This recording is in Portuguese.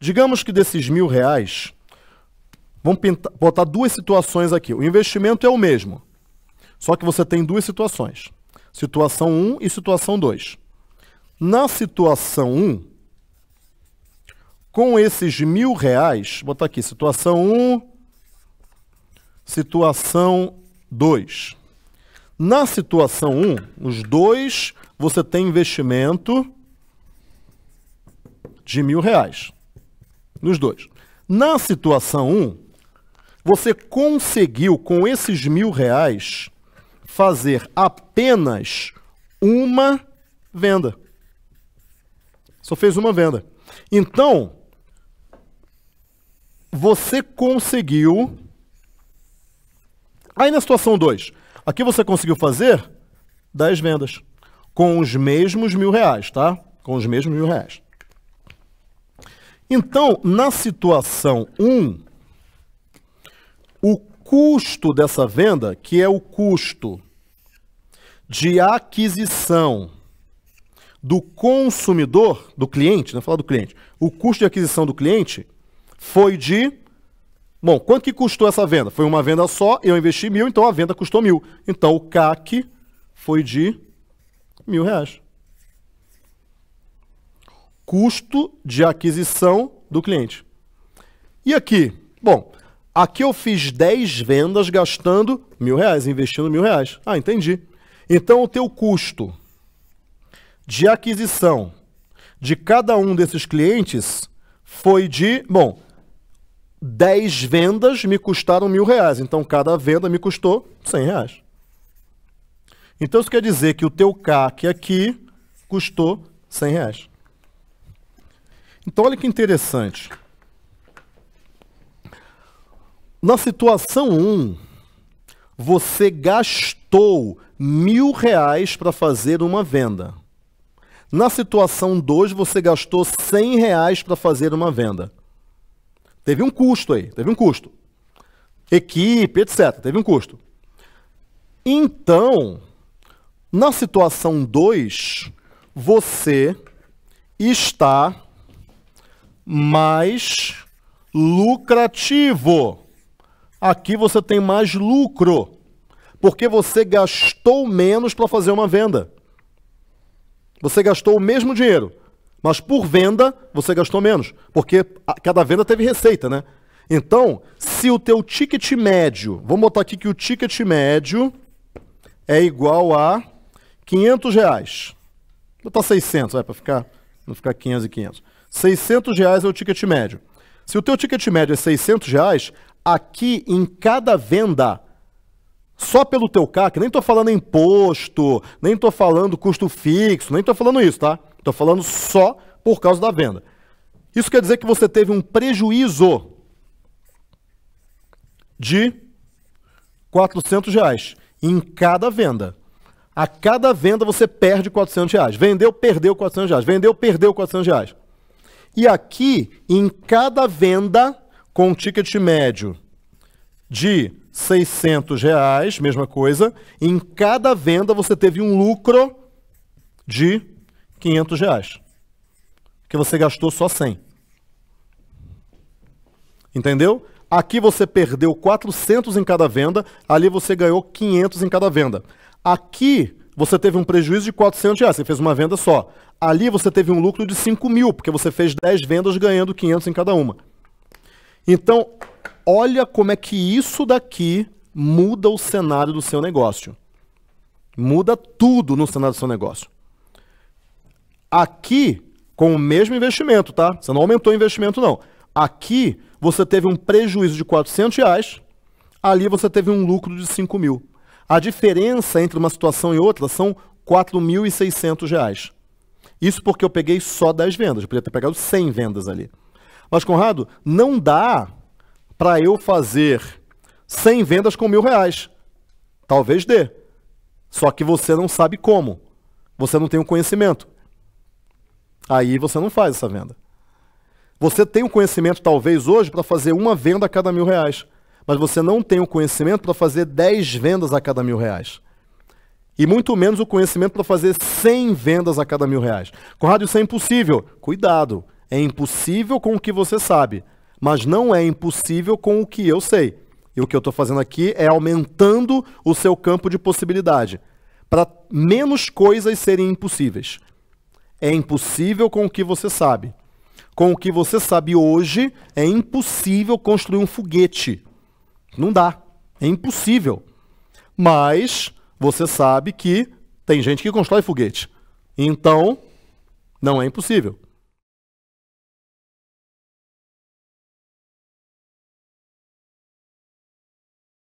Digamos que desses mil reais, vamos pintar, botar duas situações aqui. O investimento é o mesmo, só que você tem duas situações. Situação 1 e situação 2. Na situação 1, com esses mil reais, vou botar aqui, situação 1, situação 2. Na situação 1, os dois, você tem investimento de mil reais. Nos dois. Na situação 1, um, você conseguiu com esses mil reais fazer apenas uma venda. Só fez uma venda. Então, você conseguiu. Aí na situação 2, aqui você conseguiu fazer 10 vendas com os mesmos mil reais, tá? Com os mesmos mil reais. Então, na situação 1, o custo dessa venda, que é o custo de aquisição do consumidor, do cliente, não né, falar do cliente, o custo de aquisição do cliente foi de. Bom, quanto que custou essa venda? Foi uma venda só, eu investi mil, então a venda custou mil. Então o CAC foi de mil reais custo de aquisição do cliente. E aqui? Bom, aqui eu fiz 10 vendas gastando mil reais, investindo mil reais. Ah, entendi. Então o teu custo de aquisição de cada um desses clientes foi de, bom, 10 vendas me custaram mil reais, então cada venda me custou 100 reais. Então isso quer dizer que o teu CAC aqui custou 100 reais. Então, olha que interessante. Na situação 1, um, você gastou mil reais para fazer uma venda. Na situação 2, você gastou 100 reais para fazer uma venda. Teve um custo aí, teve um custo. Equipe, etc. Teve um custo. Então, na situação 2, você está mais lucrativo. Aqui você tem mais lucro, porque você gastou menos para fazer uma venda. Você gastou o mesmo dinheiro, mas por venda você gastou menos, porque cada venda teve receita, né? Então, se o teu ticket médio, vamos botar aqui que o ticket médio é igual a 500 reais. Vou botar 600, vai, para ficar, não ficar 500 e 500. 600 reais é o ticket médio. Se o teu ticket médio é 600 reais, aqui em cada venda, só pelo teu CAC, nem estou falando imposto, nem estou falando custo fixo, nem estou falando isso, tá? Estou falando só por causa da venda. Isso quer dizer que você teve um prejuízo de 400 reais em cada venda. A cada venda você perde 400 reais. Vendeu, perdeu 400 reais. Vendeu, perdeu 400 reais. E aqui, em cada venda, com ticket médio de 600 reais, mesma coisa, em cada venda você teve um lucro de 500 reais, que você gastou só 100. Entendeu? Aqui você perdeu 400 em cada venda, ali você ganhou 500 em cada venda. Aqui você teve um prejuízo de 400 reais, você fez uma venda só. Ali você teve um lucro de 5 mil, porque você fez 10 vendas ganhando 500 em cada uma. Então, olha como é que isso daqui muda o cenário do seu negócio. Muda tudo no cenário do seu negócio. Aqui, com o mesmo investimento, tá? Você não aumentou o investimento, não. Aqui, você teve um prejuízo de 400 reais, ali você teve um lucro de 5 mil. A diferença entre uma situação e outra são R$ 4.600. Isso porque eu peguei só 10 vendas, eu podia ter pegado 100 vendas ali. Mas, Conrado, não dá para eu fazer 100 vendas com mil reais. Talvez dê. Só que você não sabe como. Você não tem o conhecimento. Aí você não faz essa venda. Você tem o conhecimento, talvez, hoje, para fazer uma venda a cada mil reais mas você não tem o conhecimento para fazer 10 vendas a cada mil reais. E muito menos o conhecimento para fazer 100 vendas a cada mil reais. Conrado, isso é impossível. Cuidado, é impossível com o que você sabe, mas não é impossível com o que eu sei. E o que eu estou fazendo aqui é aumentando o seu campo de possibilidade para menos coisas serem impossíveis. É impossível com o que você sabe. Com o que você sabe hoje, é impossível construir um foguete. Não dá. É impossível. Mas você sabe que tem gente que constrói foguete. Então, não é impossível.